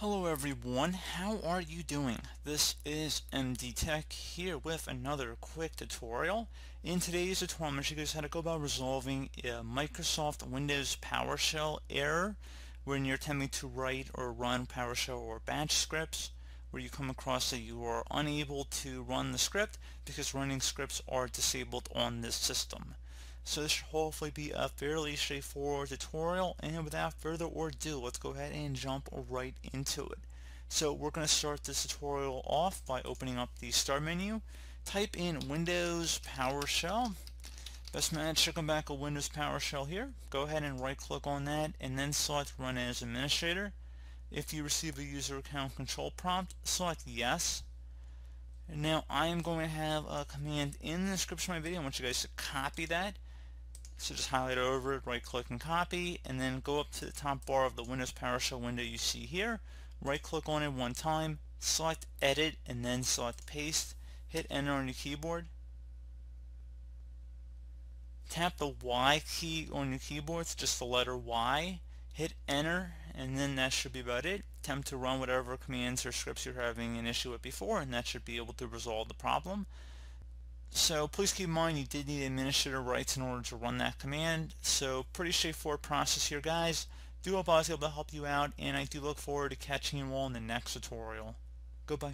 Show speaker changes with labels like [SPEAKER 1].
[SPEAKER 1] Hello everyone, how are you doing? This is MD Tech here with another quick tutorial. In today's tutorial, I'm going to show you how to go about resolving a Microsoft Windows PowerShell error when you're attempting to write or run PowerShell or batch scripts where you come across that you are unable to run the script because running scripts are disabled on this system. So this should hopefully be a fairly straightforward tutorial and without further ado let's go ahead and jump right into it. So we're going to start this tutorial off by opening up the start menu, type in Windows PowerShell, best match to come back a Windows PowerShell here, go ahead and right click on that and then select run as administrator. If you receive a user account control prompt, select yes. Now I am going to have a command in the description of my video. I want you guys to copy that so just highlight over it, right click and copy, and then go up to the top bar of the Windows PowerShell window you see here, right click on it one time, select edit, and then select paste, hit enter on your keyboard, tap the Y key on your keyboard, it's just the letter Y, hit enter, and then that should be about it. Attempt to run whatever commands or scripts you're having an issue with before, and that should be able to resolve the problem. So please keep in mind you did need administrator rights in order to run that command. So pretty straightforward process here guys. Do hope I was able to help you out and I do look forward to catching you all in the next tutorial. Goodbye.